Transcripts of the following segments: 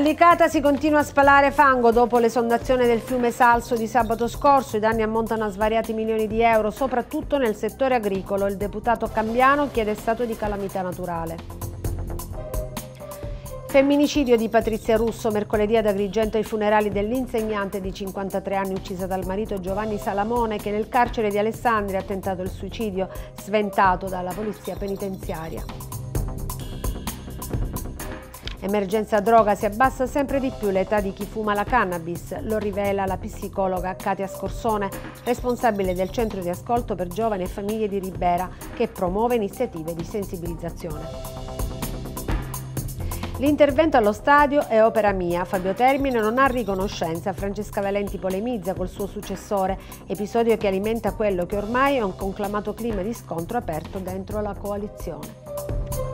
Allicata si continua a spalare fango dopo l'esondazione del fiume Salso di sabato scorso. I danni ammontano a svariati milioni di euro, soprattutto nel settore agricolo. Il deputato Cambiano chiede stato di calamità naturale. Femminicidio di Patrizia Russo, mercoledì ad Agrigento ai funerali dell'insegnante di 53 anni uccisa dal marito Giovanni Salamone che nel carcere di Alessandria ha tentato il suicidio, sventato dalla polizia penitenziaria. Emergenza droga si abbassa sempre di più l'età di chi fuma la cannabis, lo rivela la psicologa Katia Scorsone, responsabile del centro di ascolto per giovani e famiglie di Ribera, che promuove iniziative di sensibilizzazione. L'intervento allo stadio è opera mia. Fabio Termine non ha riconoscenza. Francesca Valenti polemizza col suo successore, episodio che alimenta quello che ormai è un conclamato clima di scontro aperto dentro la coalizione.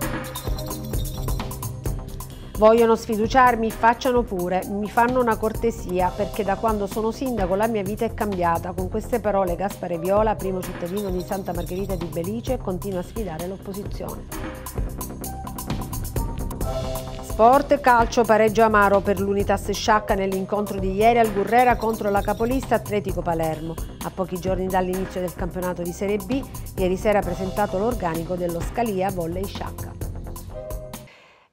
Vogliono sfiduciarmi? Facciano pure, mi fanno una cortesia perché da quando sono sindaco la mia vita è cambiata. Con queste parole Gaspare Viola, primo cittadino di Santa Margherita di Belice, continua a sfidare l'opposizione. Sport, calcio, pareggio amaro per l'unità Sciacca nell'incontro di ieri al Gurrera contro la capolista Atletico Palermo. A pochi giorni dall'inizio del campionato di Serie B, ieri sera ha presentato l'organico dello Scalia Volley Sciacca.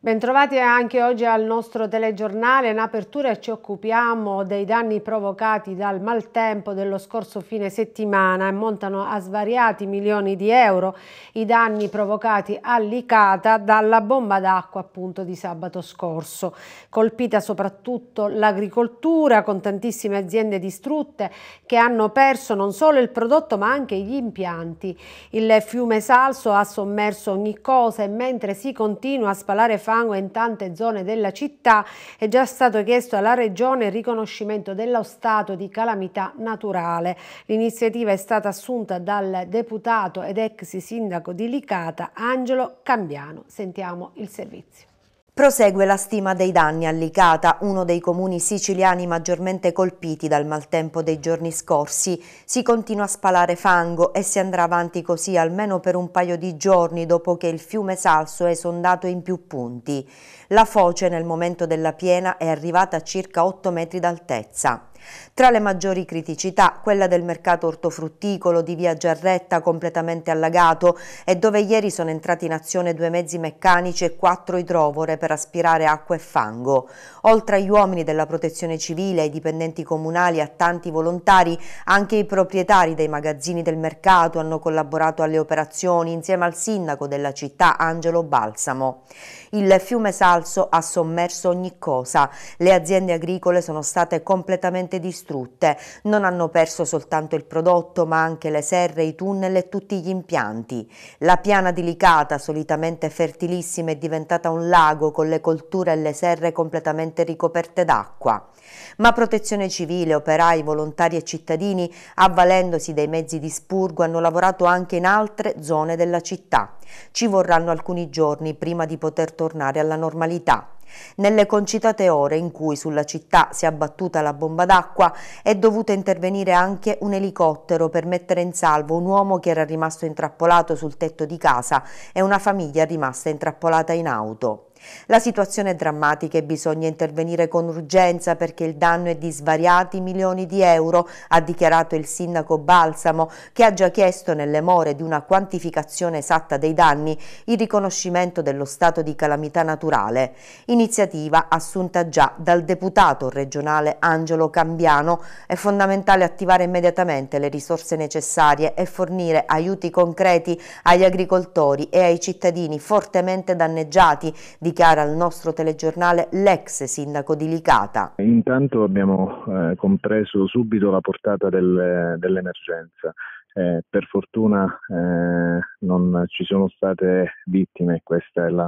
Bentrovati anche oggi al nostro telegiornale. In apertura ci occupiamo dei danni provocati dal maltempo dello scorso fine settimana e montano a svariati milioni di euro i danni provocati all'Icata dalla bomba d'acqua appunto di sabato scorso. Colpita soprattutto l'agricoltura con tantissime aziende distrutte che hanno perso non solo il prodotto ma anche gli impianti. Il fiume Salso ha sommerso ogni cosa e mentre si continua a spalare fare fango in tante zone della città, è già stato chiesto alla Regione il riconoscimento dello stato di calamità naturale. L'iniziativa è stata assunta dal deputato ed ex sindaco di Licata Angelo Cambiano. Sentiamo il servizio. Prosegue la stima dei danni a Licata, uno dei comuni siciliani maggiormente colpiti dal maltempo dei giorni scorsi. Si continua a spalare fango e si andrà avanti così almeno per un paio di giorni dopo che il fiume Salso è sondato in più punti. La foce nel momento della piena è arrivata a circa 8 metri d'altezza. Tra le maggiori criticità, quella del mercato ortofrutticolo di via Giarretta completamente allagato e dove ieri sono entrati in azione due mezzi meccanici e quattro idrovore per aspirare acqua e fango. Oltre agli uomini della protezione civile, ai dipendenti comunali, e a tanti volontari, anche i proprietari dei magazzini del mercato hanno collaborato alle operazioni insieme al sindaco della città Angelo Balsamo. Il fiume Salto falso ha sommerso ogni cosa. Le aziende agricole sono state completamente distrutte, non hanno perso soltanto il prodotto ma anche le serre, i tunnel e tutti gli impianti. La piana di Licata, solitamente fertilissima, è diventata un lago con le colture e le serre completamente ricoperte d'acqua. Ma protezione civile, operai, volontari e cittadini, avvalendosi dei mezzi di spurgo, hanno lavorato anche in altre zone della città. Ci vorranno alcuni giorni prima di poter tornare alla normalità normalità. Nelle concitate ore in cui sulla città si è abbattuta la bomba d'acqua è dovuto intervenire anche un elicottero per mettere in salvo un uomo che era rimasto intrappolato sul tetto di casa e una famiglia rimasta intrappolata in auto. La situazione è drammatica e bisogna intervenire con urgenza perché il danno è di svariati milioni di euro, ha dichiarato il sindaco Balsamo, che ha già chiesto nelle more di una quantificazione esatta dei danni il riconoscimento dello stato di calamità naturale. Iniziativa assunta già dal deputato regionale Angelo Cambiano. È fondamentale attivare immediatamente le risorse necessarie e fornire aiuti concreti agli agricoltori e ai cittadini fortemente danneggiati di dichiara al nostro telegiornale l'ex sindaco di Licata. Intanto abbiamo eh, compreso subito la portata del, dell'emergenza. Eh, per fortuna eh, non ci sono state vittime, questa è la,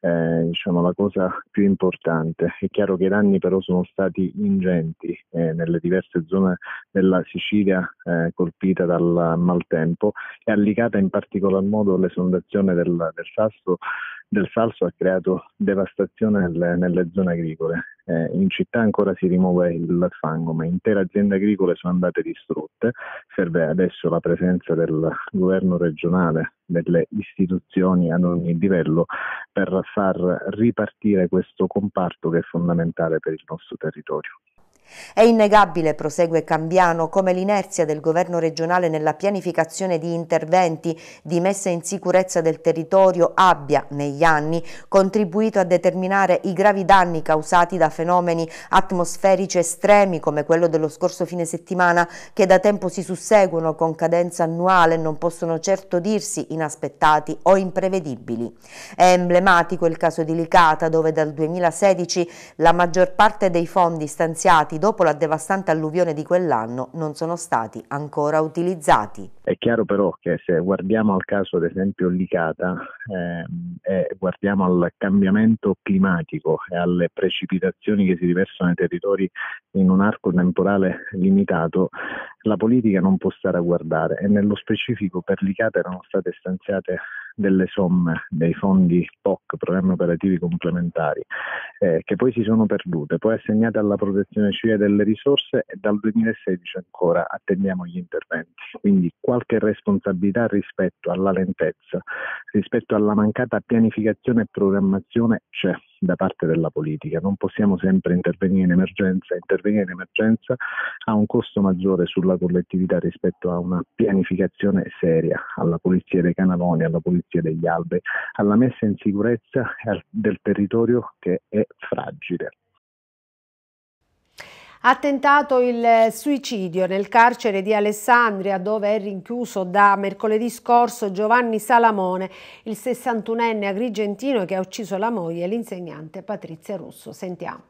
eh, diciamo, la cosa più importante. È chiaro che i danni però sono stati ingenti eh, nelle diverse zone della Sicilia eh, colpita dal maltempo e a Licata in particolar modo l'esondazione del, del sasso del salso ha creato devastazione nelle, nelle zone agricole. Eh, in città ancora si rimuove il fango, ma intere aziende agricole sono andate distrutte. Serve adesso la presenza del governo regionale, delle istituzioni ad ogni livello per far ripartire questo comparto che è fondamentale per il nostro territorio. È innegabile, prosegue Cambiano, come l'inerzia del governo regionale nella pianificazione di interventi di messa in sicurezza del territorio abbia, negli anni, contribuito a determinare i gravi danni causati da fenomeni atmosferici estremi come quello dello scorso fine settimana che da tempo si susseguono con cadenza annuale e non possono certo dirsi inaspettati o imprevedibili. È emblematico il caso di Licata dove dal 2016 la maggior parte dei fondi stanziati dopo la devastante alluvione di quell'anno non sono stati ancora utilizzati. È chiaro però che se guardiamo al caso ad esempio Licata eh, e guardiamo al cambiamento climatico e alle precipitazioni che si riversano nei territori in un arco temporale limitato, la politica non può stare a guardare e nello specifico per Licata erano state stanziate delle somme dei fondi POC, programmi operativi complementari, eh, che poi si sono perdute, poi assegnate alla protezione civile delle risorse e dal 2016 ancora attendiamo gli interventi. Quindi qualche responsabilità rispetto alla lentezza, rispetto alla mancata pianificazione e programmazione c'è da parte della politica. Non possiamo sempre intervenire in emergenza, intervenire in emergenza ha un costo maggiore sulla collettività rispetto a una pianificazione seria alla pulizia dei canaloni, alla pulizia degli alberi, alla messa in sicurezza del territorio che è fragile ha tentato il eh, suicidio nel carcere di Alessandria dove è rinchiuso da mercoledì scorso Giovanni Salamone, il 61enne agrigentino che ha ucciso la moglie e l'insegnante Patrizia Russo. Sentiamo.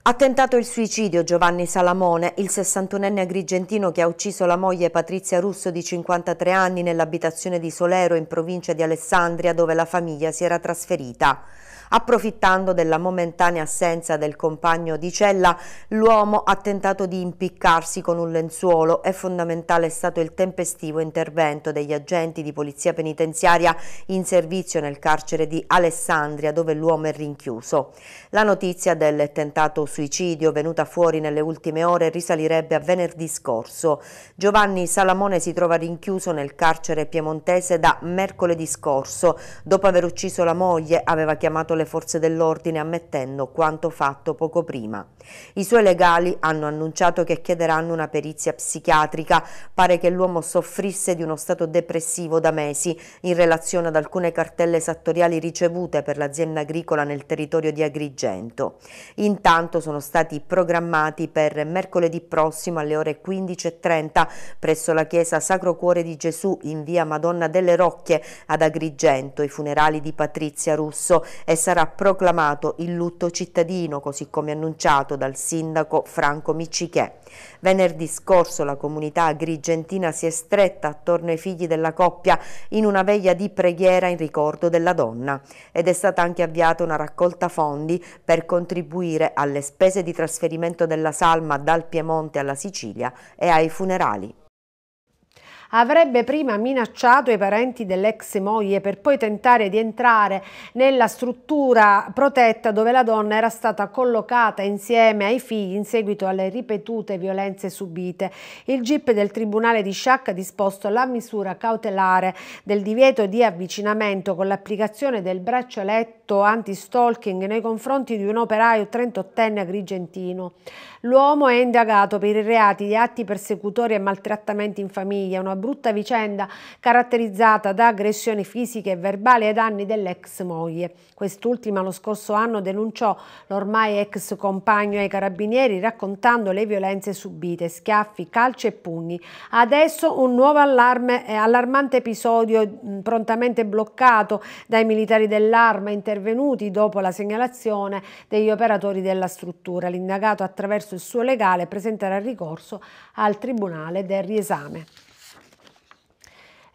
Ha tentato il suicidio Giovanni Salamone, il 61enne agrigentino che ha ucciso la moglie Patrizia Russo di 53 anni nell'abitazione di Solero in provincia di Alessandria dove la famiglia si era trasferita. Approfittando della momentanea assenza del compagno di cella, l'uomo ha tentato di impiccarsi con un lenzuolo e fondamentale è stato il tempestivo intervento degli agenti di polizia penitenziaria in servizio nel carcere di Alessandria dove l'uomo è rinchiuso. La notizia del tentato suicidio venuta fuori nelle ultime ore risalirebbe a venerdì scorso. Giovanni Salamone si trova rinchiuso nel carcere piemontese da mercoledì scorso. Dopo aver ucciso la moglie aveva chiamato le forze dell'ordine ammettendo quanto fatto poco prima. I suoi legali hanno annunciato che chiederanno una perizia psichiatrica. Pare che l'uomo soffrisse di uno stato depressivo da mesi in relazione ad alcune cartelle sattoriali ricevute per l'azienda agricola nel territorio di Agrigento. Intanto sono stati programmati per mercoledì prossimo alle ore 15.30 presso la chiesa Sacro Cuore di Gesù in via Madonna delle Rocchie ad Agrigento i funerali di Patrizia Russo e sarà proclamato il lutto cittadino, così come annunciato dal sindaco Franco Miccichè. Venerdì scorso la comunità agrigentina si è stretta attorno ai figli della coppia in una veglia di preghiera in ricordo della donna ed è stata anche avviata una raccolta fondi per contribuire alle spese di trasferimento della salma dal Piemonte alla Sicilia e ai funerali avrebbe prima minacciato i parenti dell'ex moglie per poi tentare di entrare nella struttura protetta dove la donna era stata collocata insieme ai figli in seguito alle ripetute violenze subite. Il GIP del Tribunale di Sciacca ha disposto la misura cautelare del divieto di avvicinamento con l'applicazione del braccialetto anti-stalking nei confronti di un operaio 38enne agrigentino. L'uomo è indagato per i reati di atti persecutori e maltrattamenti in famiglia, una brutta vicenda caratterizzata da aggressioni fisiche e verbali ai danni dell'ex moglie. Quest'ultima lo scorso anno denunciò l'ormai ex compagno ai carabinieri raccontando le violenze subite, schiaffi, calci e pugni. Adesso un nuovo allarme, eh, allarmante episodio mm, prontamente bloccato dai militari dell'arma intervenuti dopo la segnalazione degli operatori della struttura. L'indagato attraverso attraverso il suo legale presenterà ricorso al Tribunale del riesame.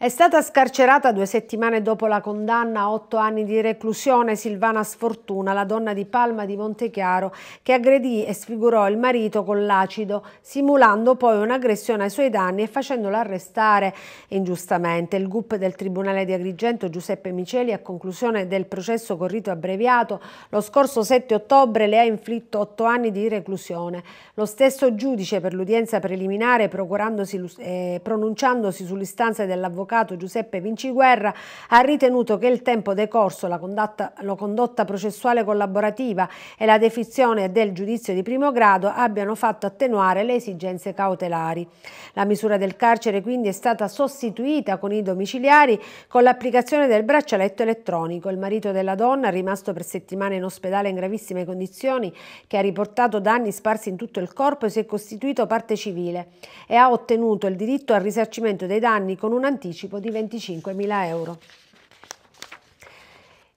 È stata scarcerata due settimane dopo la condanna a otto anni di reclusione Silvana Sfortuna, la donna di Palma di Montechiaro, che aggredì e sfigurò il marito con l'acido, simulando poi un'aggressione ai suoi danni e facendolo arrestare ingiustamente. Il GUP del Tribunale di Agrigento Giuseppe Miceli, a conclusione del processo corrito abbreviato, lo scorso 7 ottobre le ha inflitto otto anni di reclusione. Lo stesso giudice per l'udienza preliminare, eh, pronunciandosi sull'istanza dell'avvocato, l'avvocato Giuseppe Vinciguerra ha ritenuto che il tempo decorso, la condotta, la condotta processuale collaborativa e la defizione del giudizio di primo grado abbiano fatto attenuare le esigenze cautelari. La misura del carcere quindi è stata sostituita con i domiciliari con l'applicazione del braccialetto elettronico. Il marito della donna, rimasto per settimane in ospedale in gravissime condizioni, che ha riportato danni sparsi in tutto il corpo, si è costituito parte civile e ha ottenuto il diritto al risarcimento dei danni con un anticipo anticipo di 25.000 euro.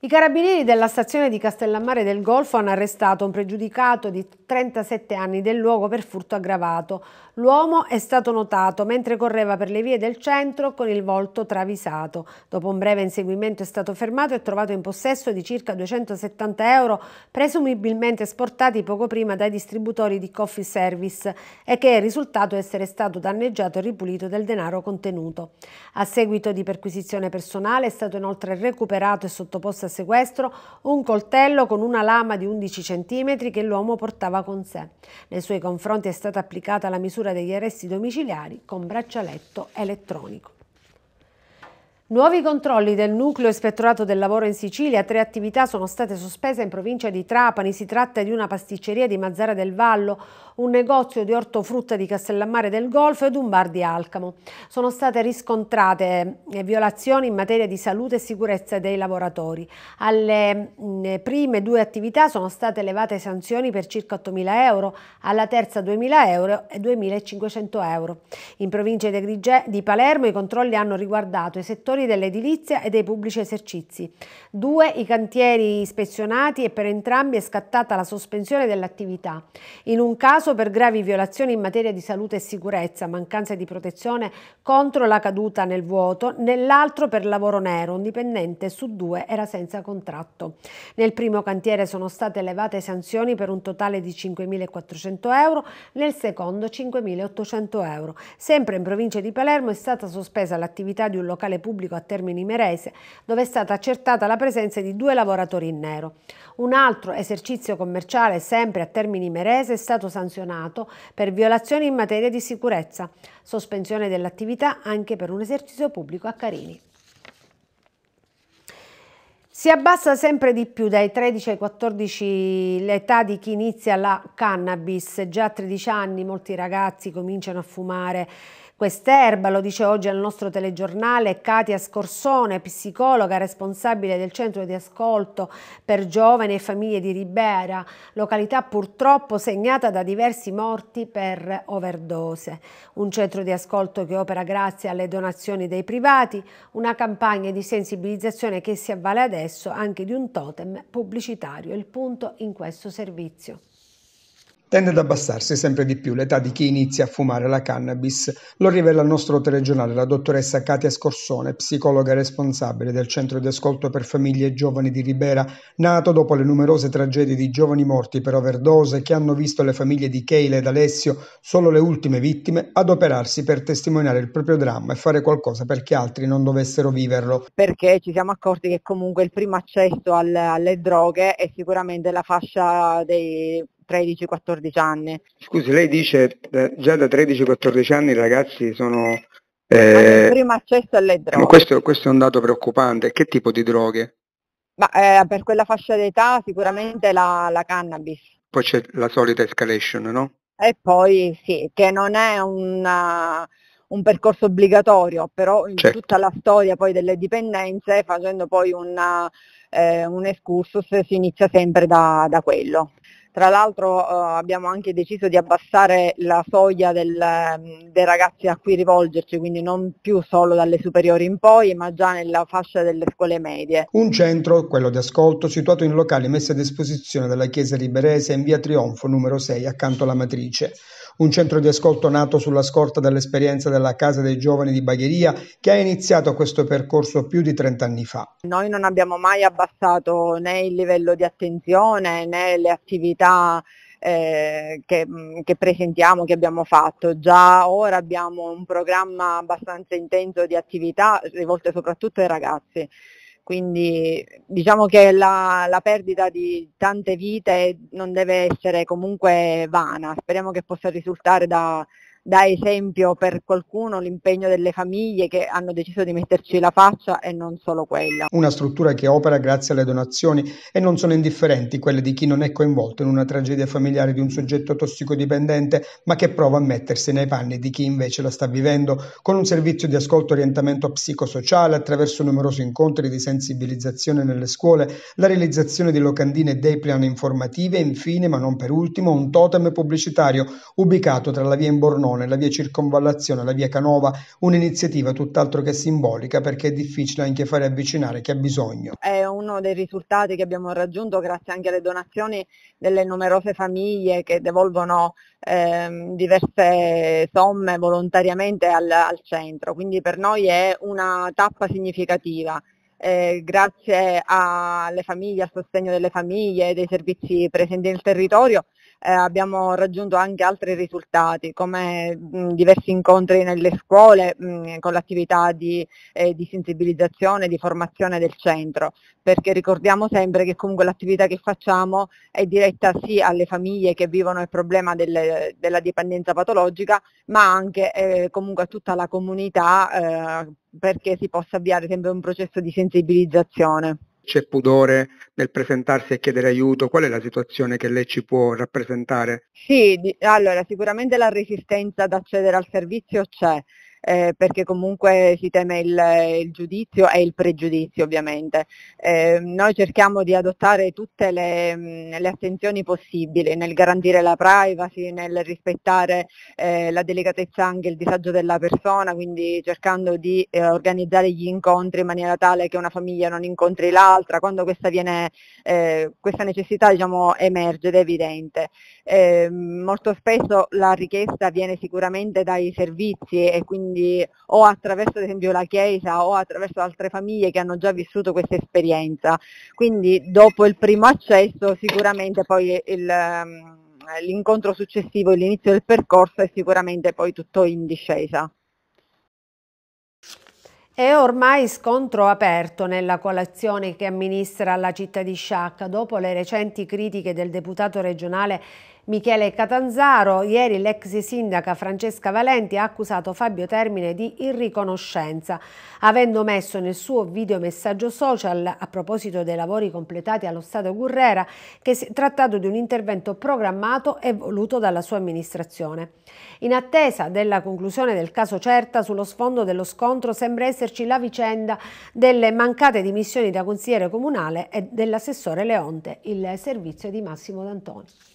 I carabinieri della stazione di Castellammare del Golfo hanno arrestato un pregiudicato di 37 anni del luogo per furto aggravato. L'uomo è stato notato mentre correva per le vie del centro con il volto travisato. Dopo un breve inseguimento è stato fermato e trovato in possesso di circa 270 euro presumibilmente esportati poco prima dai distributori di coffee service e che è risultato essere stato danneggiato e ripulito del denaro contenuto. A seguito di perquisizione personale è stato inoltre recuperato e sottoposto a sequestro un coltello con una lama di 11 cm che l'uomo portava con sé. Nei suoi confronti è stata applicata la misura degli arresti domiciliari con braccialetto elettronico. Nuovi controlli del nucleo ispettorato del lavoro in Sicilia, tre attività sono state sospese in provincia di Trapani, si tratta di una pasticceria di Mazzara del Vallo, un negozio di ortofrutta di Castellammare del Golfo ed un bar di Alcamo. Sono state riscontrate eh, violazioni in materia di salute e sicurezza dei lavoratori. Alle mm, prime due attività sono state elevate sanzioni per circa 8.000 euro, alla terza 2.000 euro e 2.500 euro. In provincia di Palermo i controlli hanno riguardato i settori settori dell'edilizia e dei pubblici esercizi. Due, i cantieri ispezionati e per entrambi è scattata la sospensione dell'attività. In un caso per gravi violazioni in materia di salute e sicurezza, mancanza di protezione contro la caduta nel vuoto, nell'altro per lavoro nero, un dipendente su due era senza contratto. Nel primo cantiere sono state elevate sanzioni per un totale di 5.400 euro, nel secondo 5.800 euro. Sempre in provincia di Palermo è stata sospesa l'attività di un locale pubblico pubblico a Termini Merese, dove è stata accertata la presenza di due lavoratori in nero. Un altro esercizio commerciale, sempre a Termini Merese, è stato sanzionato per violazioni in materia di sicurezza, sospensione dell'attività anche per un esercizio pubblico a Carini. Si abbassa sempre di più dai 13 ai 14 l'età di chi inizia la cannabis, già a 13 anni molti ragazzi cominciano a fumare Quest'erba, lo dice oggi al nostro telegiornale Katia Scorsone, psicologa responsabile del centro di ascolto per giovani e famiglie di Ribera, località purtroppo segnata da diversi morti per overdose. Un centro di ascolto che opera grazie alle donazioni dei privati, una campagna di sensibilizzazione che si avvale adesso anche di un totem pubblicitario, il punto in questo servizio. Tende ad abbassarsi sempre di più l'età di chi inizia a fumare la cannabis, lo rivela il nostro telegiornale la dottoressa Katia Scorsone, psicologa responsabile del centro di ascolto per famiglie e giovani di Ribera, nato dopo le numerose tragedie di giovani morti per overdose che hanno visto le famiglie di Keila ed Alessio, solo le ultime vittime, adoperarsi per testimoniare il proprio dramma e fare qualcosa perché altri non dovessero viverlo. Perché ci siamo accorti che comunque il primo accesso al, alle droghe è sicuramente la fascia dei 13-14 anni. Scusi, lei dice eh, già da 13-14 anni i ragazzi sono... Eh, primo accesso alle droghe. Questo, questo è un dato preoccupante. Che tipo di droghe? Ma, eh, per quella fascia d'età sicuramente la, la, cannabis. Poi c'è la solita escalation, no? E poi sì, che non è una, un percorso obbligatorio, però in certo. tutta la storia poi delle dipendenze, facendo poi una, eh, un excursus, si inizia sempre da, da quello. Tra l'altro eh, abbiamo anche deciso di abbassare la soglia del, mm, dei ragazzi a cui rivolgerci, quindi non più solo dalle superiori in poi, ma già nella fascia delle scuole medie. Un centro, quello di ascolto, situato in locali messi a disposizione dalla Chiesa Liberese in via Trionfo numero 6, accanto alla matrice un centro di ascolto nato sulla scorta dell'esperienza della Casa dei Giovani di Bagheria che ha iniziato questo percorso più di 30 anni fa. Noi non abbiamo mai abbassato né il livello di attenzione né le attività eh, che, che, presentiamo, che abbiamo fatto. Già ora abbiamo un programma abbastanza intenso di attività rivolte soprattutto ai ragazzi quindi diciamo che la, la, perdita di tante vite non deve essere comunque vana, speriamo che possa risultare da, da esempio per qualcuno l'impegno delle famiglie che hanno deciso di metterci la faccia e non solo quella. Una struttura che opera grazie alle donazioni e non sono indifferenti quelle di chi non è coinvolto in una tragedia familiare di un soggetto tossicodipendente, ma che prova a mettersi nei panni di chi invece la sta vivendo, con un servizio di ascolto e orientamento psicosociale attraverso numerosi incontri di sensibilizzazione nelle scuole, la realizzazione di locandine e dei plan informativi e infine, ma non per ultimo, un totem pubblicitario ubicato tra la via in Bornone Pordenone, la via Circonvallazione, la via Canova, un'iniziativa tutt'altro che simbolica perché è difficile anche fare avvicinare chi ha bisogno. È uno dei risultati che abbiamo raggiunto grazie anche alle donazioni delle numerose famiglie che devolvono ehm, diverse somme volontariamente al, al centro, quindi per noi è una tappa significativa. Eh, grazie alle famiglie, al sostegno delle famiglie e dei servizi presenti nel territorio, eh, abbiamo raggiunto anche altri risultati come mh, diversi incontri nelle scuole mh, con l'attività di, eh, di sensibilizzazione, di formazione del centro, perché ricordiamo sempre che comunque l'attività che facciamo è diretta sì alle famiglie che vivono il problema del, della dipendenza patologica, ma anche eh, comunque a tutta la comunità eh, perché si possa avviare sempre un processo di sensibilizzazione c'è pudore nel presentarsi e chiedere aiuto? Qual è la situazione che lei ci può rappresentare? Sì, di, allora sicuramente la resistenza ad accedere al servizio c'è eh, perché comunque si teme il, il, giudizio e il pregiudizio ovviamente. Eh, noi cerchiamo di adottare tutte le, le, attenzioni possibili nel garantire la privacy, nel rispettare eh, la delicatezza anche il disagio della persona, quindi cercando di eh, organizzare gli incontri in maniera tale che una famiglia non incontri l'altra, quando questa, viene, eh, questa necessità diciamo, emerge ed è evidente. Ehm, molto spesso la richiesta viene sicuramente dai servizi e quindi quindi o attraverso ad esempio la Chiesa o attraverso altre famiglie che hanno già vissuto questa esperienza. Quindi dopo il primo accesso sicuramente poi il, ehm, l'incontro successivo, l'inizio del percorso è sicuramente poi tutto in discesa. È ormai scontro aperto nella coalizione che amministra la città di Sciacca dopo le recenti critiche del deputato regionale Michele Catanzaro, ieri l'ex sindaca Francesca Valenti ha accusato Fabio Termine di irriconoscenza, avendo messo nel suo videomessaggio social, a proposito dei lavori completati allo Stato Gurrera, che si è trattato di un intervento programmato e voluto dalla sua amministrazione. In attesa della conclusione del caso Certa, sullo sfondo dello scontro sembra esserci la vicenda delle mancate dimissioni da consigliere comunale e dell'assessore Leonte, il servizio di Massimo D'Antoni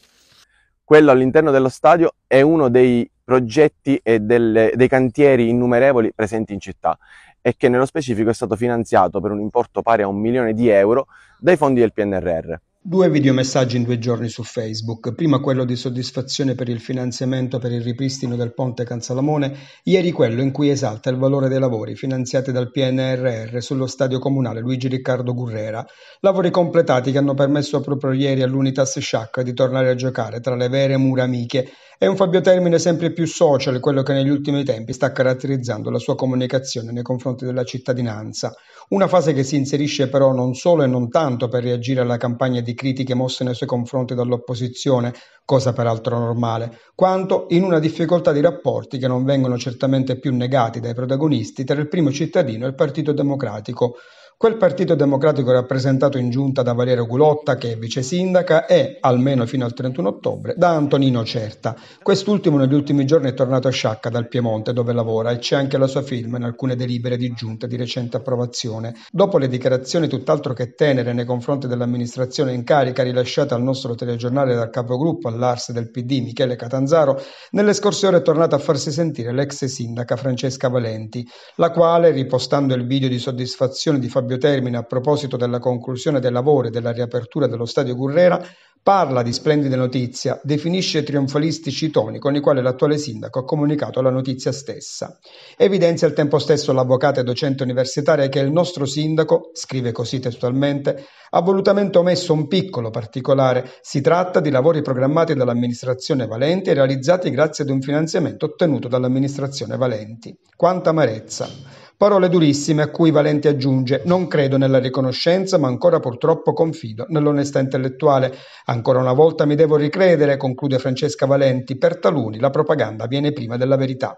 quello all'interno dello stadio è uno dei progetti e delle, dei cantieri innumerevoli presenti in città e che nello specifico è stato finanziato per un importo pari a un milione di euro dai fondi del PNRR. Due videomessaggi in due giorni su Facebook, prima quello di soddisfazione per il finanziamento per il ripristino del ponte Can Salamone, ieri quello in cui esalta il valore dei lavori finanziati dal PNRR sullo stadio comunale Luigi Riccardo Gurrera, lavori completati che hanno permesso proprio ieri all'Unitas Sciacca di tornare a giocare tra le vere mura amiche è un Fabio Termine sempre più social, quello che negli ultimi tempi sta caratterizzando la sua comunicazione nei confronti della cittadinanza. Una fase che si inserisce però non solo e non tanto per reagire alla campagna di critiche mosse nei suoi confronti dall'opposizione, cosa peraltro normale, quanto in una difficoltà di rapporti che non vengono certamente più negati dai protagonisti tra il primo cittadino e il Partito Democratico, Quel Partito Democratico rappresentato in giunta da Valerio Gulotta, che è vice sindaca, e, almeno fino al 31 ottobre, da Antonino Certa. Quest'ultimo negli ultimi giorni è tornato a Sciacca dal Piemonte, dove lavora, e c'è anche la sua firma in alcune delibere di giunta di recente approvazione. Dopo le dichiarazioni tutt'altro che tenere nei confronti dell'amministrazione in carica rilasciate al nostro telegiornale dal capogruppo all'Ars del PD Michele Catanzaro, nelle scorse ore è tornata a farsi sentire l'ex sindaca Francesca Valenti, la quale, ripostando il video di soddisfazione di Fabio Fabio Termine a proposito della conclusione dei lavori e della riapertura dello stadio Gurrera parla di splendida notizia, definisce trionfalistici i toni con i quali l'attuale sindaco ha comunicato la notizia stessa. Evidenzia al tempo stesso l'avvocata e docente universitaria che il nostro sindaco, scrive così testualmente, ha volutamente omesso un piccolo particolare. Si tratta di lavori programmati dall'amministrazione Valenti e realizzati grazie ad un finanziamento ottenuto dall'amministrazione Valenti. Quanta amarezza! Parole durissime a cui Valenti aggiunge: "Non credo nella riconoscenza, ma ancora purtroppo confido nell'onestà intellettuale. Ancora una volta mi devo ricredere", conclude Francesca Valenti, "per taluni la propaganda viene prima della verità".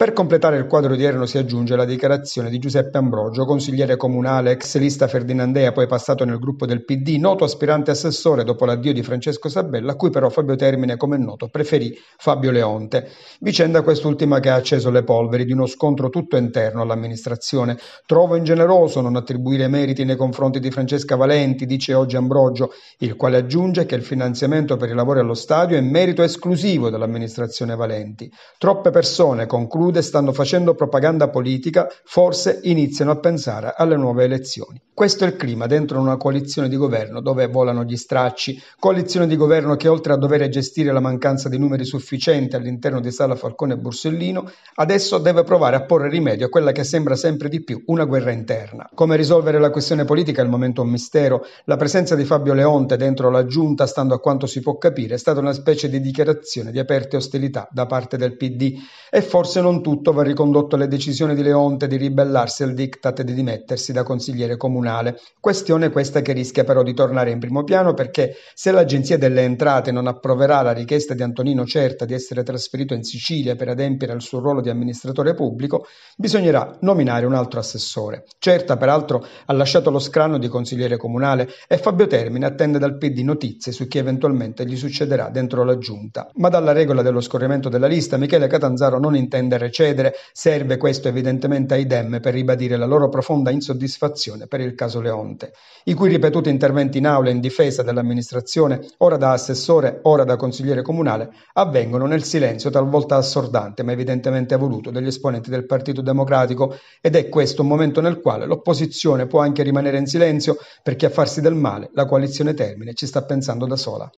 Per completare il quadro di odierno si aggiunge la dichiarazione di Giuseppe Ambrogio, consigliere comunale, ex lista Ferdinandea, poi passato nel gruppo del PD, noto aspirante assessore dopo l'addio di Francesco Sabella, a cui però Fabio Termine, come è noto, preferì Fabio Leonte. Vicenda quest'ultima che ha acceso le polveri di uno scontro tutto interno all'amministrazione. Trovo ingeneroso non attribuire meriti nei confronti di Francesca Valenti, dice oggi Ambrogio, il quale aggiunge che il finanziamento per i lavori allo stadio è merito esclusivo dell'amministrazione Valenti. Troppe persone, conclude crude stanno facendo propaganda politica, forse iniziano a pensare alle nuove elezioni. Questo è il clima dentro una coalizione di governo dove volano gli stracci, coalizione di governo che oltre a dover gestire la mancanza di numeri sufficienti all'interno di Sala Falcone e Borsellino, adesso deve provare a porre rimedio a quella che sembra sempre di più una guerra interna. Come risolvere la questione politica al momento è un mistero. La presenza di Fabio Leonte dentro la giunta, stando a quanto si può capire, è stata una specie di dichiarazione di aperte ostilità da parte del PD e forse non tutto va ricondotto alle decisioni di Leonte di ribellarsi al diktat e di dimettersi da consigliere comunale, questione questa che rischia però di tornare in primo piano perché se l'Agenzia delle Entrate non approverà la richiesta di Antonino Certa di essere trasferito in Sicilia per adempiere al suo ruolo di amministratore pubblico, bisognerà nominare un altro assessore. Certa peraltro ha lasciato lo scranno di consigliere comunale e Fabio Termine attende dal PD notizie su chi eventualmente gli succederà dentro la giunta. Ma dalla regola dello scorrimento della lista Michele Catanzaro non intende poter cedere, serve questo evidentemente ai Dem per ribadire la loro profonda insoddisfazione per il caso Leonte, i cui ripetuti interventi in aula in difesa dell'amministrazione, ora da assessore, ora da consigliere comunale, avvengono nel silenzio talvolta assordante, ma evidentemente voluto, degli esponenti del Partito Democratico ed è questo un momento nel quale l'opposizione può anche rimanere in silenzio perché a farsi del male la coalizione Termine ci sta pensando da sola.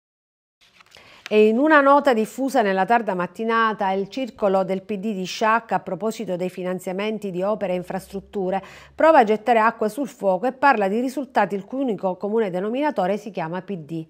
E in una nota diffusa nella tarda mattinata, il circolo del PD di Sciacca a proposito dei finanziamenti di opere e infrastrutture prova a gettare acqua sul fuoco e parla di risultati il cui unico comune denominatore si chiama PD.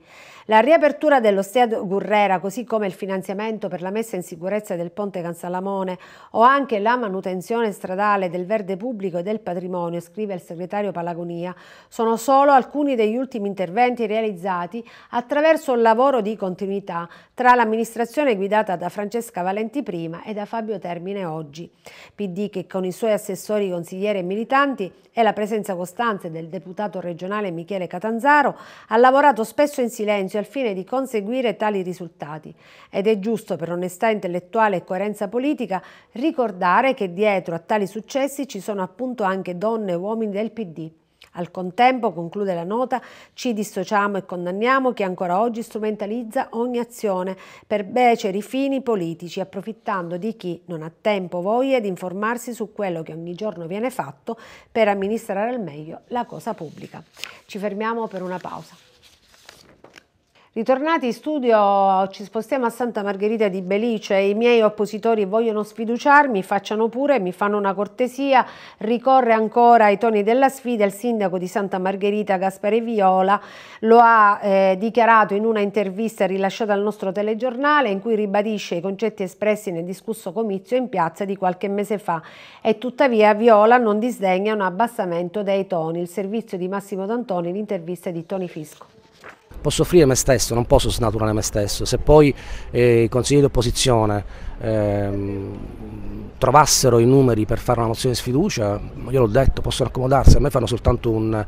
La riapertura dello Stadio Gurrera, così come il finanziamento per la messa in sicurezza del ponte Cansalamone o anche la manutenzione stradale del verde pubblico e del patrimonio, scrive il segretario Palagonia, sono solo alcuni degli ultimi interventi realizzati attraverso un lavoro di continuità tra l'amministrazione guidata da Francesca Valenti prima e da Fabio Termine oggi. PD che con i suoi assessori, consiglieri e militanti e la presenza costante del deputato regionale Michele Catanzaro ha lavorato spesso in silenzio consensi al fine di conseguire tali risultati ed è giusto per onestà intellettuale e coerenza politica ricordare che dietro a tali successi ci sono appunto anche donne e uomini del PD. Al contempo, conclude la nota, ci dissociamo e condanniamo chi ancora oggi strumentalizza ogni azione per beceri fini politici, approfittando di chi non ha tempo o voglia di informarsi su quello che ogni giorno viene fatto per amministrare al meglio la cosa pubblica. Ci fermiamo per una pausa. Ritornati in studio ci spostiamo a Santa Margherita di Belice, i miei oppositori vogliono sfiduciarmi, facciano pure, mi fanno una cortesia, ricorre ancora ai toni della sfida il sindaco di Santa Margherita Gaspare Viola, lo ha eh, dichiarato in una intervista rilasciata al nostro telegiornale in cui ribadisce i concetti espressi nel discusso comizio in piazza di qualche mese fa e tuttavia Viola non disdegna un abbassamento dei toni, il servizio di Massimo D'Antoni, l'intervista di Toni Fisco posso offrire me stesso, non posso snaturare me stesso. Se poi eh, i consiglieri di opposizione ehm, trovassero i numeri per fare una mozione di sfiducia, io l'ho detto, possono accomodarsi, a me fanno soltanto un,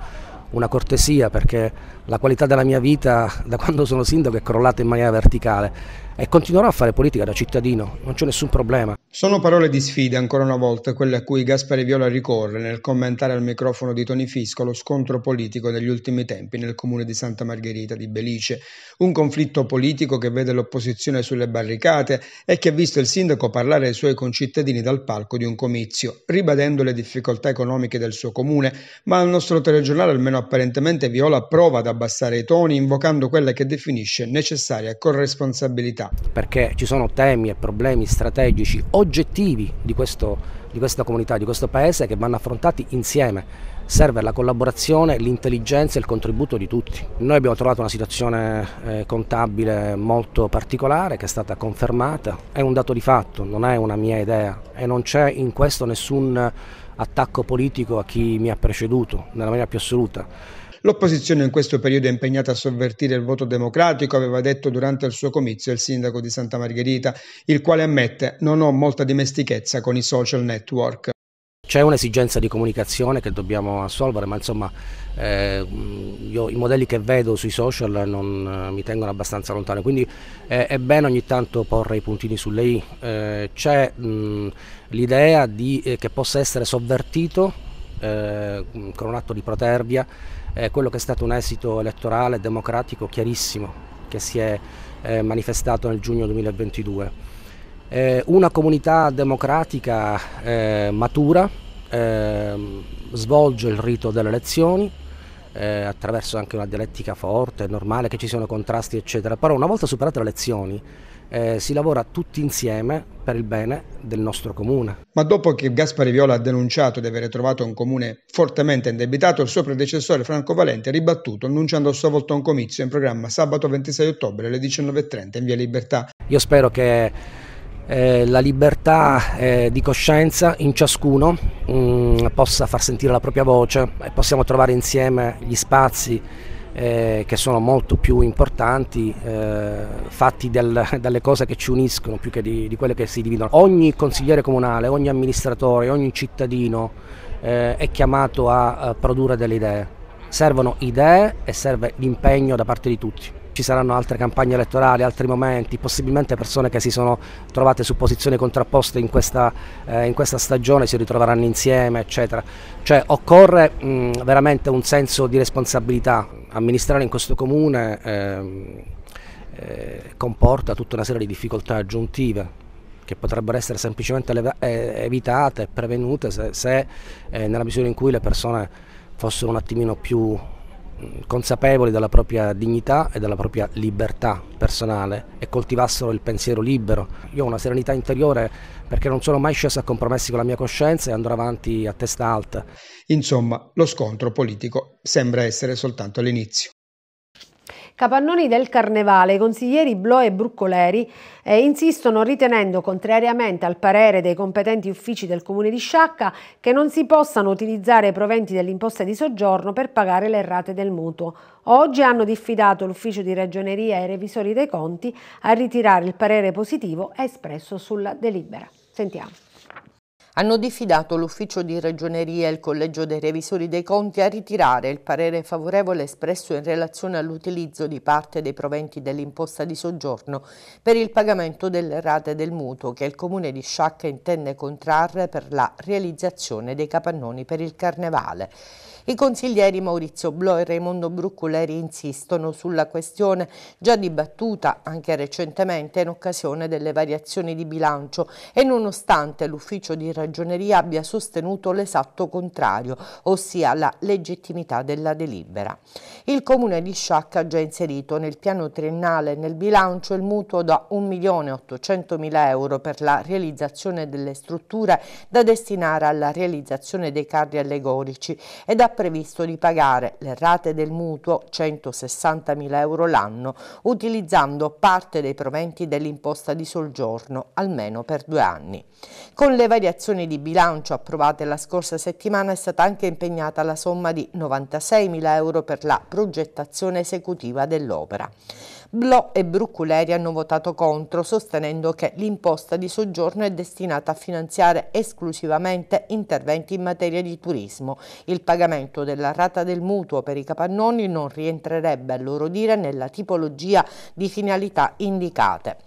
una cortesia perché la qualità della mia vita da quando sono sindaco è crollata in maniera verticale e continuerò a fare politica da cittadino, non c'è nessun problema. Sono parole di sfida ancora una volta quelle a cui Gaspare Viola ricorre nel commentare al microfono di Toni Fisco lo scontro politico degli ultimi tempi nel comune di Santa Margherita di Belice, un conflitto politico che vede l'opposizione sulle barricate e che ha visto il sindaco parlare ai suoi concittadini dal palco di un comizio, ribadendo le difficoltà economiche del suo comune, ma al nostro telegiornale almeno apparentemente Viola prova ad abbassare i toni invocando quella che definisce necessaria corresponsabilità criticità. Perché ci sono temi e problemi strategici oggettivi di, questo, di questa comunità, di questo paese, che vanno affrontati insieme serve la collaborazione, l'intelligenza e il contributo di tutti. Noi abbiamo trovato una situazione eh, contabile molto particolare che è stata confermata, è un dato di fatto, non è una mia idea e non c'è in questo nessun attacco politico a chi mi ha preceduto, nella maniera più assoluta L'opposizione in questo periodo è impegnata a sovvertire il voto democratico, aveva detto durante il suo comizio il sindaco di Santa Margherita, il quale ammette non ho molta dimestichezza con i social network. C'è un'esigenza di comunicazione che dobbiamo assolvere, ma insomma eh, io, i modelli che vedo sui social non eh, mi tengono abbastanza lontano, quindi eh, è bene ogni tanto porre i puntini sulle i. Eh, c'è l'idea eh, che possa essere sovvertito eh, con un atto di protervia eh, quello che è stato un esito elettorale democratico chiarissimo che si è eh, manifestato nel giugno 2022. Eh, una comunità democratica eh, matura eh, svolge il rito delle elezioni eh, attraverso anche una dialettica forte, normale, che ci siano contrasti eccetera, però una volta superate le elezioni eh, si lavora tutti insieme per il bene del nostro comune. Ma dopo che Gaspari Viola ha denunciato di aver trovato un comune fortemente indebitato, il suo predecessore Franco Valente ha ribattuto annunciando a sua volta un comizio in programma sabato 26 ottobre alle 19.30 in via Libertà. Io spero che eh, la libertà eh, di coscienza in ciascuno mh, mm, possa far sentire la propria voce e possiamo trovare insieme gli spazi eh, che sono molto più importanti, eh, fatti del, dalle cose che ci uniscono più che di, di, quelle che si dividono. Ogni consigliere comunale, ogni amministratore, ogni cittadino eh, è chiamato a, a eh, produrre delle idee. Servono idee e serve l'impegno da parte di tutti. Ci saranno altre campagne elettorali, altri momenti, possibilmente persone che si sono trovate su posizioni contrapposte in questa, eh, in questa stagione si ritroveranno insieme, eccetera. Cioè occorre mh, veramente un senso di responsabilità. Amministrare in questo comune eh, eh, comporta tutta una serie di difficoltà aggiuntive che potrebbero essere semplicemente eh, evitate e prevenute se, se eh, nella misura in cui le persone fossero un attimino più consapevoli della propria dignità e della propria libertà personale e coltivassero il pensiero libero. Io ho una serenità interiore perché non sono mai sceso a compromessi con la mia coscienza e andrò avanti a testa alta. Insomma, lo scontro politico sembra essere soltanto l'inizio. Capannoni del Carnevale, i consiglieri Blo e Bruccoleri eh, insistono ritenendo, contrariamente al parere dei competenti uffici del Comune di Sciacca, che non si possano utilizzare i proventi dell'imposta di soggiorno per pagare le rate del mutuo. Oggi hanno diffidato l'ufficio di ragioneria e i revisori dei conti a ritirare il parere positivo espresso sulla delibera. Sentiamo hanno diffidato l'ufficio di regioneria e il collegio dei revisori dei conti a ritirare il parere favorevole espresso in relazione all'utilizzo di parte dei proventi dell'imposta di soggiorno per il pagamento delle rate del mutuo che il comune di Sciacca intende contrarre per la realizzazione dei capannoni per il carnevale. I consiglieri Maurizio Blò e Raimondo Brucculeri insistono sulla questione già dibattuta anche recentemente in occasione delle variazioni di bilancio e nonostante l'ufficio di ragioneria abbia sostenuto l'esatto contrario, ossia la legittimità della delibera. Il comune di Sciacca ha già inserito nel piano triennale nel bilancio il mutuo da 1.800.000 euro per la realizzazione delle strutture da destinare alla realizzazione dei carri allegorici ed ha previsto di pagare le rate del mutuo 160.000 euro l'anno utilizzando parte dei proventi dell'imposta di soggiorno almeno per due anni. Con le variazioni di bilancio approvate la scorsa settimana è stata anche impegnata la somma di 96.000 euro per la progettazione esecutiva dell'opera. Blo e Bruculeri hanno votato contro, sostenendo che l'imposta di soggiorno è destinata a finanziare esclusivamente interventi in materia di turismo. Il pagamento della rata del mutuo per i capannoni non rientrerebbe, a loro dire, nella tipologia di finalità indicate.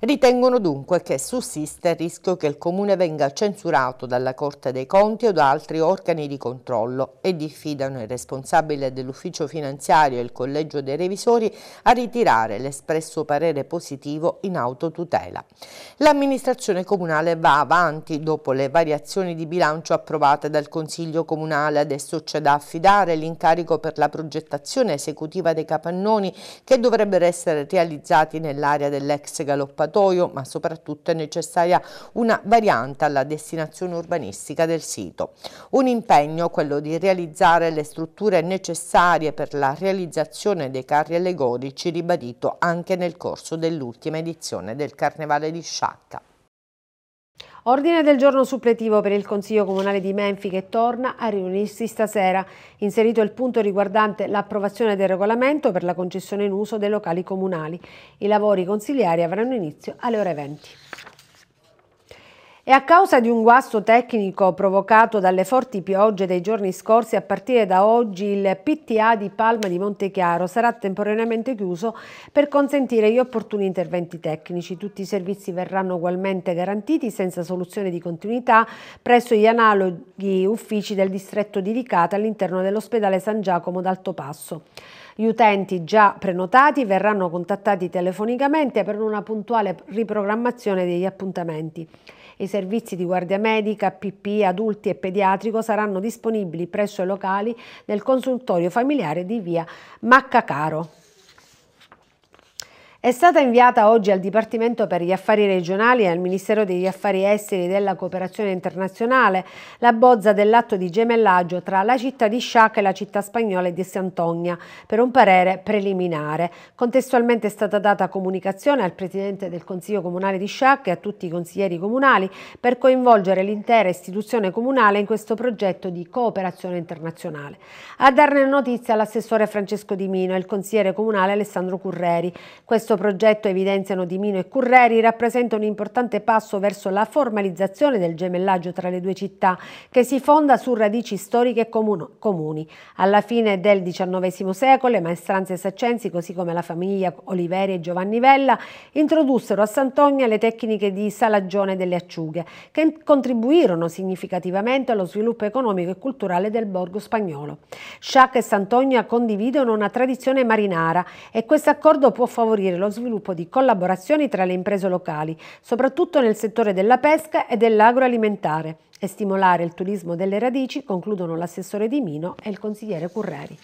Ritengono dunque che sussiste il rischio che il Comune venga censurato dalla Corte dei Conti o da altri organi di controllo e diffidano il responsabile dell'ufficio finanziario e il Collegio dei Revisori a ritirare rispettare l'espresso parere positivo in autotutela. L'amministrazione comunale va avanti dopo le variazioni di bilancio approvate dal Consiglio Comunale, adesso c'è da affidare l'incarico per la progettazione esecutiva dei capannoni che dovrebbero essere realizzati nell'area dell'ex galoppatoio, ma soprattutto è necessaria una variante alla destinazione urbanistica del sito. Un impegno quello di realizzare le strutture necessarie per la realizzazione dei carri allegorici ribadito accaduto anche nel corso dell'ultima edizione del Carnevale di Sciacca. Ordine del giorno suppletivo per il Consiglio Comunale di Menfi che torna a riunirsi stasera. Inserito il punto riguardante l'approvazione del regolamento per la concessione in uso dei locali comunali. I lavori consiliari avranno inizio alle ore 20 e a causa di un guasto tecnico provocato dalle forti piogge dei giorni scorsi, a partire da oggi il PTA di Palma di Montechiaro sarà temporaneamente chiuso per consentire gli opportuni interventi tecnici. Tutti i servizi verranno ugualmente garantiti senza soluzione di continuità presso gli analoghi uffici del distretto di Licata all'interno dell'ospedale San Giacomo d'Alto Passo. Gli utenti già prenotati verranno contattati telefonicamente per una puntuale riprogrammazione degli appuntamenti. I servizi di guardia medica, PP, adulti e pediatrico saranno disponibili presso i locali del consultorio familiare di via Maccacaro è stata inviata oggi al Dipartimento per gli Affari Regionali e al Ministero degli Affari Esteri e della Cooperazione Internazionale la bozza dell'atto di gemellaggio tra la città di Sciacca e la città spagnola di Sant'Ogna per un parere preliminare. Contestualmente è stata data comunicazione al Presidente del Consiglio Comunale di Sciacca e a tutti i consiglieri comunali per coinvolgere l'intera istituzione comunale in questo progetto di cooperazione internazionale. A darne notizia l'assessore Francesco Di Mino e il consigliere comunale Alessandro Curreri. Questo progetto, evidenziano Di Mino e Curreri, rappresenta un importante passo verso la formalizzazione del gemellaggio tra le due città, che si fonda su radici storiche comuni. Alla fine del XIX secolo, le maestranze saccensi, così come la famiglia Oliveri e Giovanni Vella, introdussero a Sant'Ogna le tecniche di salagione delle acciughe, che contribuirono significativamente allo sviluppo economico e culturale del borgo spagnolo. Sciacca e Sant'Ogna condividono una tradizione marinara e questo accordo può favorire lo lo sviluppo di collaborazioni tra le imprese locali, soprattutto nel settore della pesca e dell'agroalimentare, e stimolare il turismo delle radici, concludono l'assessore Di Mino e il consigliere Curreri.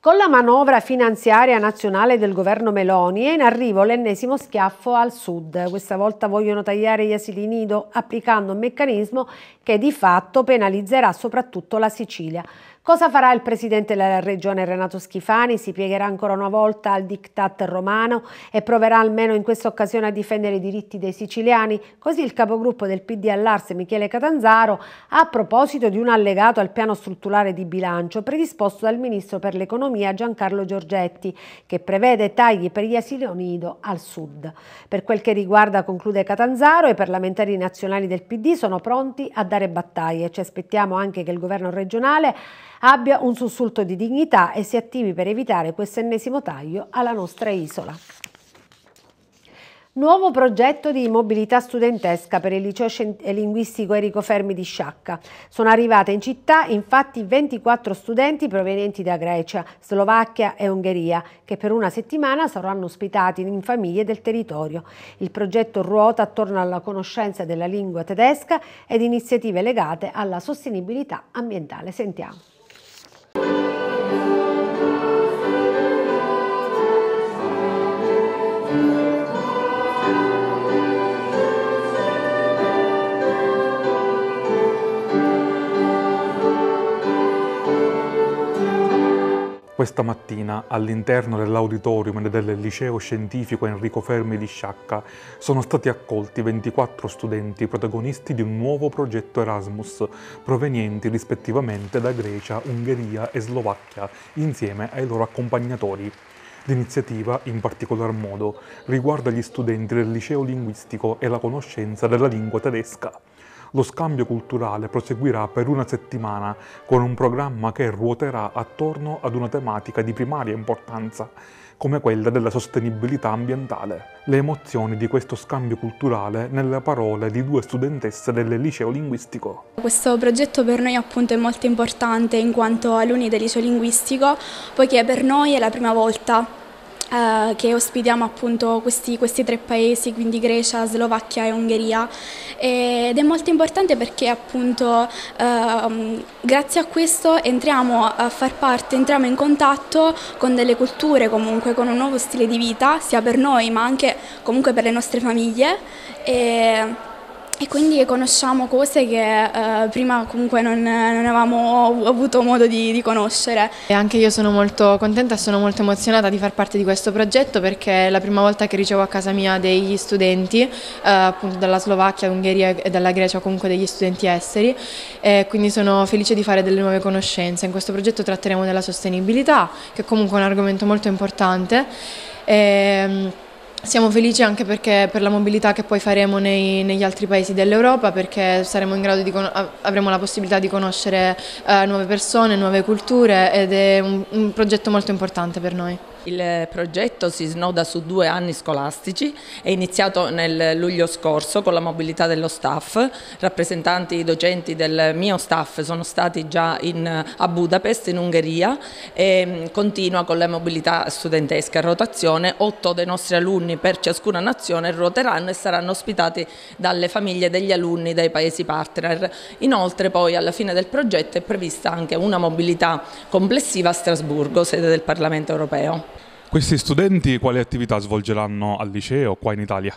Con la manovra finanziaria nazionale del governo Meloni è in arrivo l'ennesimo schiaffo al sud. Questa volta vogliono tagliare gli asili nido applicando un meccanismo che di fatto penalizzerà soprattutto la Sicilia. Cosa farà il presidente della regione Renato Schifani? Si piegherà ancora una volta al diktat romano e proverà almeno in questa occasione a difendere i diritti dei siciliani? Così il capogruppo del PD all'Arse Michele Catanzaro a proposito di un allegato al piano strutturale di bilancio predisposto dal ministro per l'economia Giancarlo Giorgetti che prevede tagli per gli asili nido al sud. Per quel che riguarda, conclude Catanzaro, i parlamentari nazionali del PD sono pronti a dare battaglie. Ci aspettiamo anche che il governo regionale abbia un sussulto di dignità e si attivi per evitare questo ennesimo taglio alla nostra isola. Nuovo progetto di mobilità studentesca per il liceo linguistico Enrico Fermi di Sciacca. Sono arrivate in città infatti 24 studenti provenienti da Grecia, Slovacchia e Ungheria che per una settimana saranno ospitati in famiglie del territorio. Il progetto ruota attorno alla conoscenza della lingua tedesca ed iniziative legate alla sostenibilità ambientale. Sentiamo. Questa mattina, all'interno dell'auditorium del liceo scientifico Enrico Fermi di Sciacca, sono stati accolti 24 studenti protagonisti di un nuovo progetto Erasmus, provenienti rispettivamente da Grecia, Ungheria e Slovacchia, insieme ai loro accompagnatori. L'iniziativa, in particolar modo, riguarda gli studenti del liceo linguistico e la conoscenza della lingua tedesca. Lo scambio culturale proseguirà per una settimana con un programma che ruoterà attorno ad una tematica di primaria importanza, come quella della sostenibilità ambientale. Le emozioni di questo scambio culturale nelle parole di due studentesse del liceo linguistico. Questo progetto per noi appunto è molto importante in quanto alunni del liceo linguistico, poiché per noi è la prima volta eh, che ospitiamo appunto questi, questi, tre paesi, quindi Grecia, Slovacchia e Ungheria ed è molto importante perché appunto eh, grazie a questo entriamo a far parte, entriamo in contatto con delle culture comunque, con un nuovo stile di vita sia per noi ma anche comunque per le nostre famiglie e e quindi conosciamo cose che eh, prima comunque non, non, avevamo avuto modo di, di, conoscere. E anche io sono molto contenta e sono molto emozionata di far parte di questo progetto perché è la prima volta che ricevo a casa mia degli studenti eh, appunto dalla Slovacchia, Ungheria e dalla Grecia, comunque degli studenti esteri e quindi sono felice di fare delle nuove conoscenze. In questo progetto tratteremo della sostenibilità che è comunque un argomento molto importante. E, ehm, siamo felici anche perché per la mobilità che poi faremo nei, negli altri paesi dell'Europa perché di, avremo la possibilità di conoscere eh, nuove persone, nuove culture ed è un, un progetto molto importante per noi. Il progetto si snoda su due anni scolastici, è iniziato nel luglio scorso con la mobilità dello staff, rappresentanti docenti del mio staff sono stati già in, a Budapest in Ungheria e mm, continua con la mobilità studentesca a rotazione, otto dei nostri alunni per ciascuna nazione ruoteranno e saranno ospitati dalle famiglie degli alunni dei paesi partner. Inoltre poi alla fine del progetto è prevista anche una mobilità complessiva a Strasburgo, sede del Parlamento europeo. Questi studenti quali attività svolgeranno al liceo qua in Italia?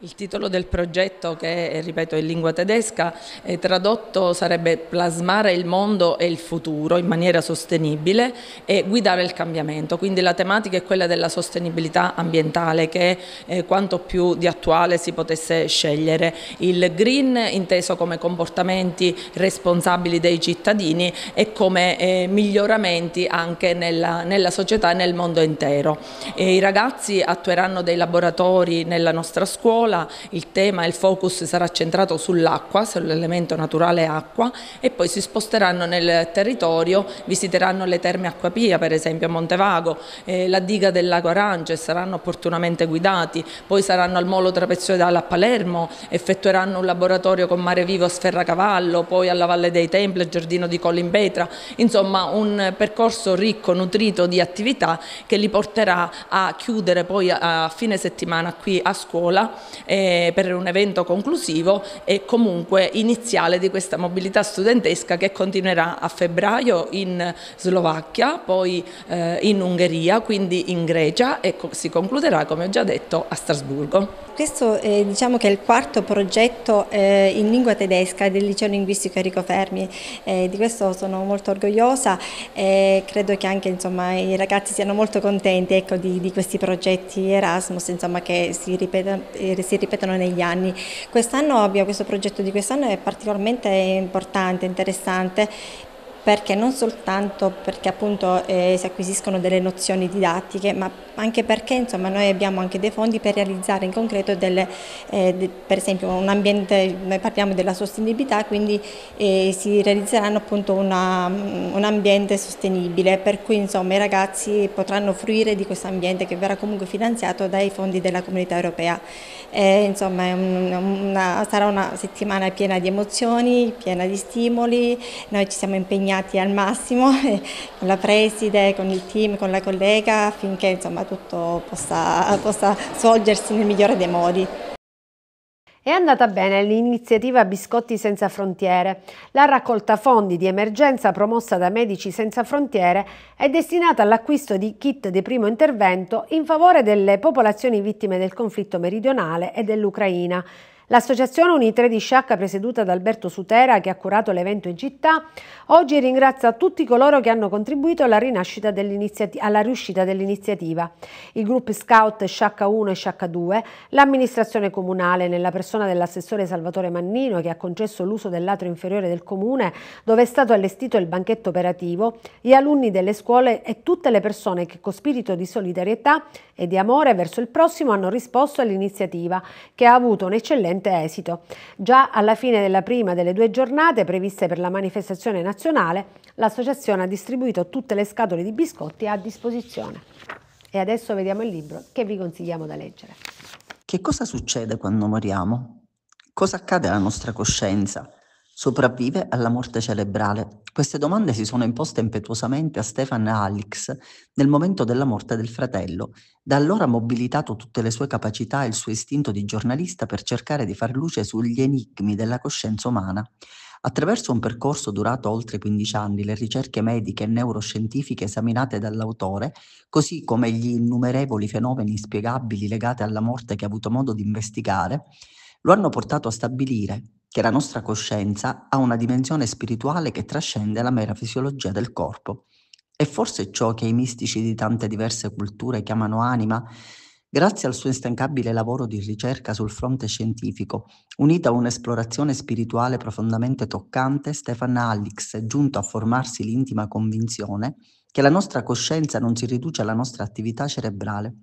Il titolo del progetto, che ripeto è in lingua tedesca, tradotto sarebbe Plasmare il mondo e il futuro in maniera sostenibile e guidare il cambiamento. Quindi la tematica è quella della sostenibilità ambientale, che eh, quanto più di attuale si potesse scegliere. Il green inteso come comportamenti responsabili dei cittadini e come eh, miglioramenti anche nella, nella, società e nel mondo intero. E I ragazzi attueranno dei laboratori nella nostra scuola scuola il tema e il focus sarà centrato sull'acqua, sull'elemento naturale acqua e poi si sposteranno nel territorio, visiteranno le terme acquapia per esempio a Montevago, eh, la diga del lago e saranno opportunamente guidati, poi saranno al molo trapezoidale a Palermo, effettueranno un laboratorio con mare vivo a Sferracavallo, poi alla Valle dei Templi, al Giardino di Collimbetra, insomma un percorso ricco, nutrito di attività che li porterà a chiudere poi a fine settimana qui a scuola eh, per un evento conclusivo e comunque iniziale di questa mobilità studentesca che continuerà a febbraio in Slovacchia, poi eh, in Ungheria, quindi in Grecia e co si concluderà, come ho già detto, a Strasburgo. Questo è, eh, diciamo che è il quarto progetto eh, in lingua tedesca del liceo linguistico Enrico Fermi, eh, di questo sono molto orgogliosa e eh, credo che anche insomma, i ragazzi siano molto contenti ecco, di, di, questi progetti Erasmus insomma, che si ripetono si ripetono negli anni. Quest'anno abbiamo questo progetto di quest'anno è particolarmente importante, interessante perché non soltanto perché appunto eh, si acquisiscono delle nozioni didattiche, ma anche perché insomma, noi abbiamo anche dei fondi per realizzare in concreto delle, eh, de, per esempio un ambiente, noi parliamo della sostenibilità, quindi eh, si realizzeranno appunto una, un ambiente sostenibile, per cui insomma, i ragazzi potranno fruire di questo ambiente che verrà comunque finanziato dai fondi della comunità europea. E, insomma, una, sarà una settimana piena di emozioni, piena di stimoli, noi ci siamo impegnati impegnati al massimo eh, con la preside, con il team, con la collega affinché insomma, tutto possa, possa svolgersi nel migliore dei modi. È andata bene l'iniziativa Biscotti Senza Frontiere. La raccolta fondi di emergenza promossa da Medici Senza Frontiere è destinata all'acquisto di kit di primo intervento in favore delle popolazioni vittime del conflitto meridionale e dell'Ucraina. L'associazione Unitre di Sciacca, presieduta da Alberto Sutera, che ha curato l'evento in città, oggi ringrazia tutti coloro che hanno contribuito alla, dell alla riuscita dell'iniziativa. Il gruppo scout Sciacca 1 e Sciacca 2, l'amministrazione comunale nella persona dell'assessore Salvatore Mannino che ha concesso l'uso del lato inferiore del comune dove è stato allestito il banchetto operativo, gli alunni delle scuole e tutte le persone che con spirito di solidarietà e di amore verso il prossimo hanno risposto all'iniziativa che ha avuto un'eccellente differente esito. Già alla fine della prima delle due giornate previste per la manifestazione nazionale, l'associazione ha distribuito tutte le scatole di biscotti a disposizione. E adesso vediamo il libro che vi consigliamo da leggere. Che cosa succede quando moriamo? Cosa accade alla nostra coscienza? Sopravvive alla morte cerebrale? Queste domande si sono imposte impetuosamente a Stefan e Alex nel momento della morte del fratello. Da allora ha mobilitato tutte le sue capacità e il suo istinto di giornalista per cercare di far luce sugli enigmi della coscienza umana. Attraverso un percorso durato oltre 15 anni, le ricerche mediche e neuroscientifiche esaminate dall'autore, così come gli innumerevoli fenomeni inspiegabili legati alla morte che ha avuto modo di investigare, lo hanno portato a stabilire che la nostra coscienza ha una dimensione spirituale che trascende la mera fisiologia del corpo. È forse ciò che i mistici di tante diverse culture chiamano anima, grazie al suo instancabile lavoro di ricerca sul fronte scientifico, unita a un'esplorazione spirituale profondamente toccante, Stefan Allix è giunto a formarsi l'intima convinzione che la nostra coscienza non si riduce alla nostra attività cerebrale.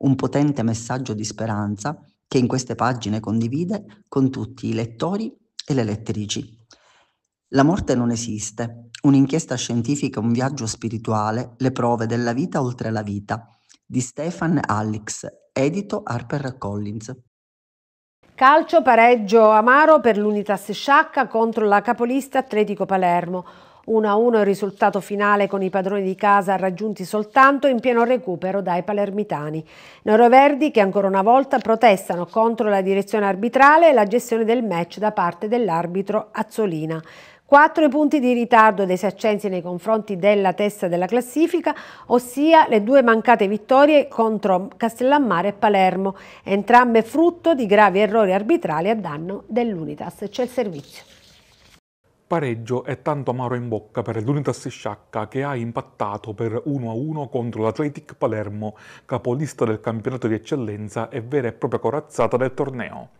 Un potente messaggio di speranza che in queste pagine condivide con tutti i lettori e le lettrici. La morte non esiste, un'inchiesta scientifica, un viaggio spirituale, le prove della vita oltre la vita, di Stefan Alex, edito Harper Collins. Calcio pareggio amaro per l'Unità Sciacca contro la capolista Atletico Palermo. 1-1 il risultato finale con i padroni di casa raggiunti soltanto in pieno recupero dai palermitani. Neuroverdi che ancora una volta protestano contro la direzione arbitrale e la gestione del match da parte dell'arbitro Azzolina. 4 punti di ritardo dei Saccensi nei confronti della testa della classifica, ossia le due mancate vittorie contro Castellammare e Palermo, entrambe frutto di gravi errori arbitrali a danno dell'Unitas. C'è il servizio. Pareggio è tanto amaro in bocca per l'Unitas Sciacca che ha impattato per 1-1 contro l'Atletic Palermo, capolista del campionato di eccellenza e vera e propria corazzata del torneo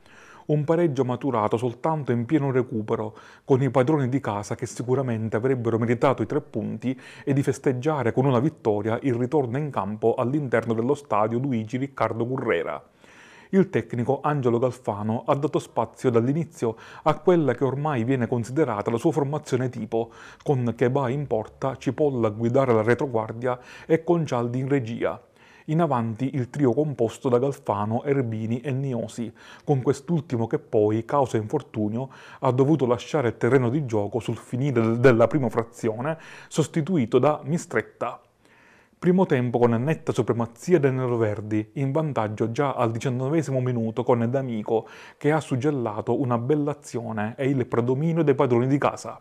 un pareggio maturato soltanto in pieno recupero, con i padroni di casa che sicuramente avrebbero meritato i tre punti e di festeggiare con una vittoria il ritorno in campo all'interno dello stadio Luigi Riccardo Currera il tecnico Angelo Galfano ha dato spazio dall'inizio a quella che ormai viene considerata la sua formazione tipo, con Cheba in porta, Cipolla a guidare la retroguardia e Concialdi in regia in avanti il trio composto da Galfano, Erbini e Niosi, con quest'ultimo che poi, causa infortunio, ha dovuto lasciare il terreno di gioco sul finire della prima frazione, sostituito da Mistretta. Primo tempo con netta supremazia dei neroverdi, in vantaggio già al diciannovesimo minuto con D'Amico, che ha suggellato una bella azione e il predominio dei padroni di casa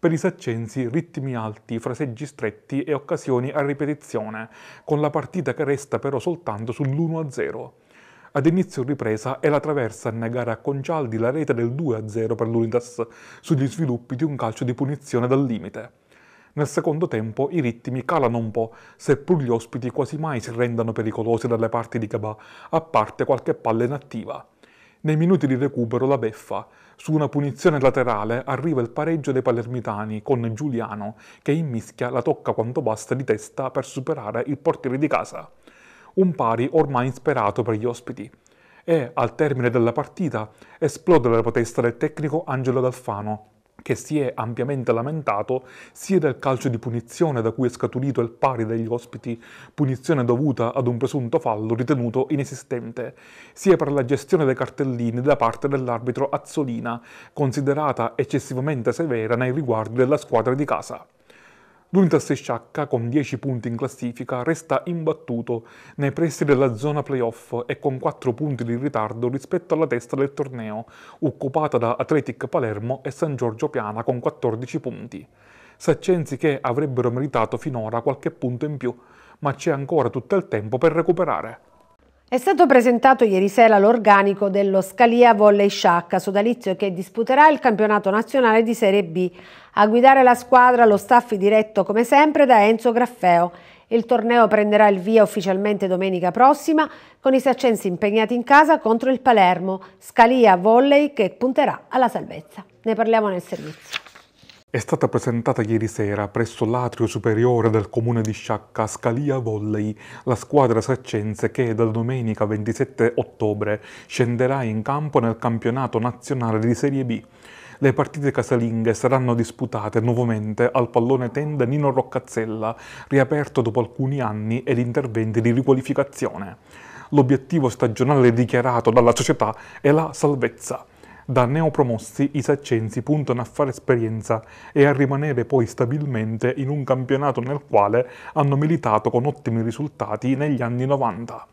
per i saccensi ritmi alti, fraseggi stretti e occasioni a ripetizione, con la partita che resta però soltanto sull'1-0. Ad inizio ripresa è la traversa a negare a Concialdi la rete del 2-0 per l'Unitas sugli sviluppi di un calcio di punizione dal limite. Nel secondo tempo i ritmi calano un po', seppur gli ospiti quasi mai si rendano pericolosi dalle parti di Cabà, a parte qualche palla inattiva. Nei minuti di recupero la beffa. Su una punizione laterale arriva il pareggio dei palermitani con Giuliano che in mischia la tocca quanto basta di testa per superare il portiere di casa. Un pari ormai insperato per gli ospiti. E, al termine della partita, esplode la protesta del tecnico Angelo D'Alfano, che si è ampiamente lamentato sia del calcio di punizione da cui è scaturito il pari degli ospiti punizione dovuta ad un presunto fallo ritenuto inesistente, sia per la gestione dei cartellini da parte dell'arbitro Azzolina, considerata eccessivamente severa nei riguardi della squadra di casa l'Unitas Sciacca, con 10 punti in classifica, resta imbattuto nei pressi della zona playoff e con 4 punti di ritardo rispetto alla testa del torneo, occupata da Athletic Palermo e San Giorgio Piana con 14 punti. Saccenzi che avrebbero meritato finora qualche punto in più, ma c'è ancora tutto il tempo per recuperare. È stato presentato ieri sera l'organico dello Scalia Volley Sciacca, sodalizio che disputerà il campionato nazionale di Serie B. A guidare la squadra lo staff diretto come sempre da Enzo Graffeo. Il torneo prenderà il via ufficialmente domenica prossima con i saccensi impegnati in casa contro il Palermo, Scalia Volley che punterà alla salvezza. Ne parliamo nel servizio è stata presentata ieri sera presso l'atrio superiore del comune di Sciacca Scalia Volley, la squadra saccense che da domenica 27 ottobre scenderà in campo nel campionato nazionale di Serie B. Le partite casalinghe saranno disputate nuovamente al pallone tenda Nino Roccazzella, riaperto dopo alcuni anni ed interventi di riqualificazione. L'obiettivo stagionale dichiarato dalla società è la salvezza da neopromossi i saccensi puntano a fare esperienza e a rimanere poi stabilmente in un campionato nel quale hanno militato con ottimi risultati negli anni 90.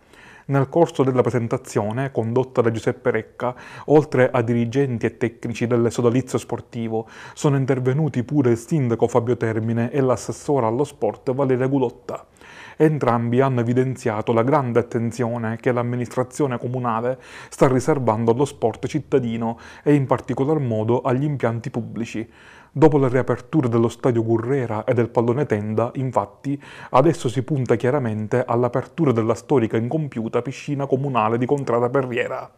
Nel corso della presentazione, condotta da Giuseppe Recca, oltre a dirigenti e tecnici del sodalizio sportivo, sono intervenuti pure il sindaco Fabio Termine e l'assessore allo sport Valeria Gulotta entrambi hanno evidenziato la grande attenzione che l'amministrazione comunale sta riservando allo sport cittadino e in particolar modo agli impianti pubblici. Dopo la riapertura dello stadio Gurrera e del pallone tenda, infatti, adesso si punta chiaramente all'apertura della storica incompiuta piscina comunale di Contrada Perriera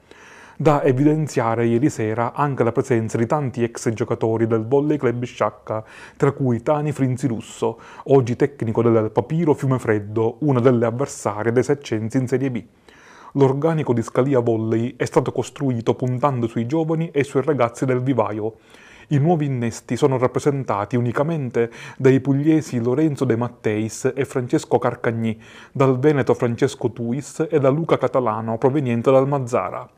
da evidenziare ieri sera anche la presenza di tanti ex giocatori del volley club Sciacca, tra cui Tani Frinzi Russo, oggi tecnico del Papiro Fiumefreddo, una delle avversarie dei Seccenzi in Serie B. L'organico di Scalia Volley è stato costruito puntando sui giovani e sui ragazzi del vivaio. I nuovi innesti sono rappresentati unicamente dai pugliesi Lorenzo De Matteis e Francesco Carcagni, dal veneto Francesco Tuis e da Luca Catalano proveniente dal Mazzara.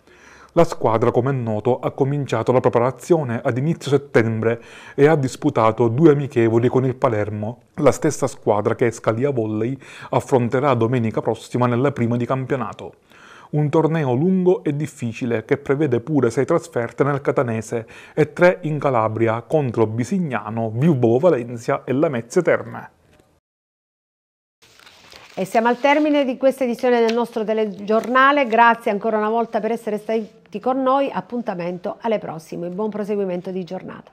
La squadra, come è noto, ha cominciato la preparazione ad inizio settembre e ha disputato due amichevoli con il Palermo, la stessa squadra che Scalia Volley affronterà domenica prossima nella prima di campionato. Un torneo lungo e difficile che prevede pure sei trasferte nel Catanese e tre in Calabria contro Bisignano, Viubovo Valencia e Lamezia Terme. E siamo al termine di questa edizione del nostro telegiornale. Grazie ancora una volta per essere stati con noi. Appuntamento alle prossime. Buon proseguimento di giornata.